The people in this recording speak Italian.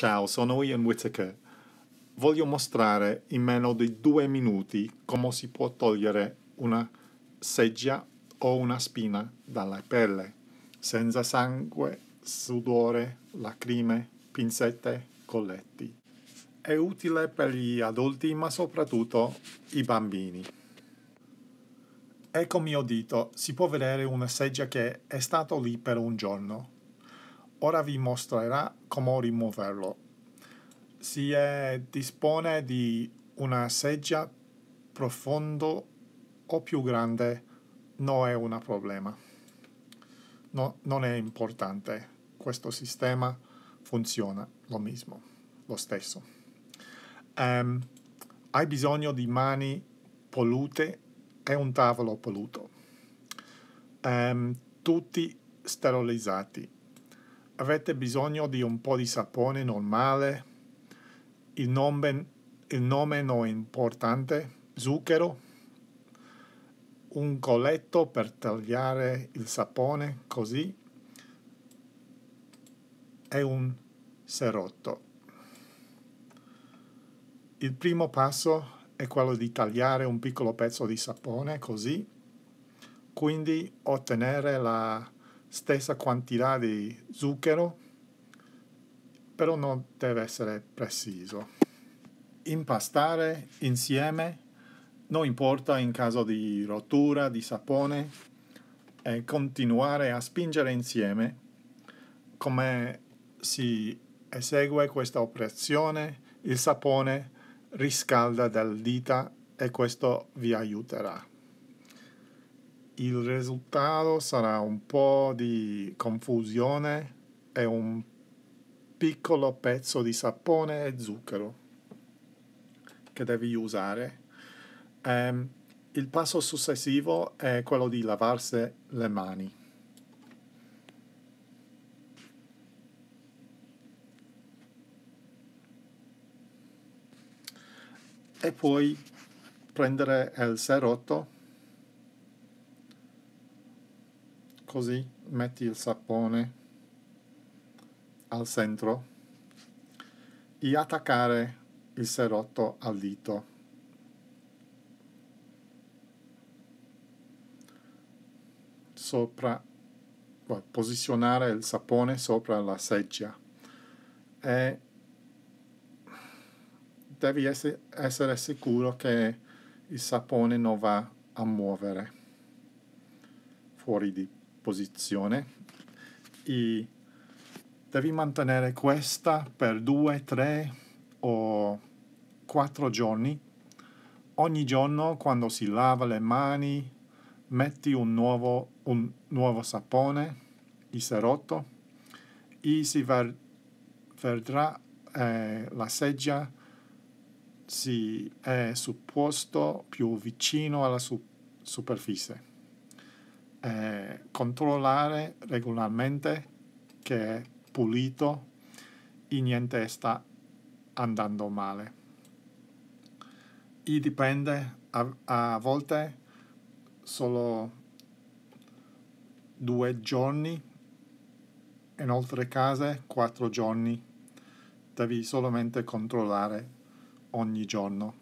Ciao, sono Ian Whittaker. Voglio mostrare in meno di due minuti come si può togliere una seggia o una spina dalla pelle, senza sangue, sudore, lacrime, pinzette, colletti. È utile per gli adulti ma soprattutto i bambini. Ecco il mio dito, si può vedere una seggia che è stata lì per un giorno Ora vi mostrerà come rimuoverlo. Si dispone di una seggia profondo o più grande, non è un problema. No, non è importante, questo sistema funziona lo mismo, lo stesso. Um, hai bisogno di mani polute e un tavolo poluto. Um, ehm, tutti sterilizzati avete bisogno di un po' di sapone normale, il nome, il nome non è importante, zucchero, un colletto per tagliare il sapone così e un serotto. Il primo passo è quello di tagliare un piccolo pezzo di sapone così, quindi ottenere la stessa quantità di zucchero, però non deve essere preciso. Impastare insieme non importa in caso di rottura, di sapone, e continuare a spingere insieme come si esegue questa operazione, il sapone riscalda dal dita e questo vi aiuterà il risultato sarà un po' di confusione e un piccolo pezzo di sapone e zucchero che devi usare. Um, il passo successivo è quello di lavarsi le mani. E poi prendere il serotto così metti il sapone al centro e attaccare il serotto al dito. Sopra, posizionare il sapone sopra la seggia e devi essere, essere sicuro che il sapone non va a muovere fuori di posizione e devi mantenere questa per 2, 3 o 4 giorni. Ogni giorno quando si lava le mani metti un nuovo, un nuovo sapone, il serotto, e si ver- vedrà eh, la seggia si è sul posto più vicino alla su- superficie eh, controllare regolarmente che è pulito e niente sta andando male. E dipende a, a volte solo due giorni, in altre case quattro giorni. Devi solamente controllare ogni giorno.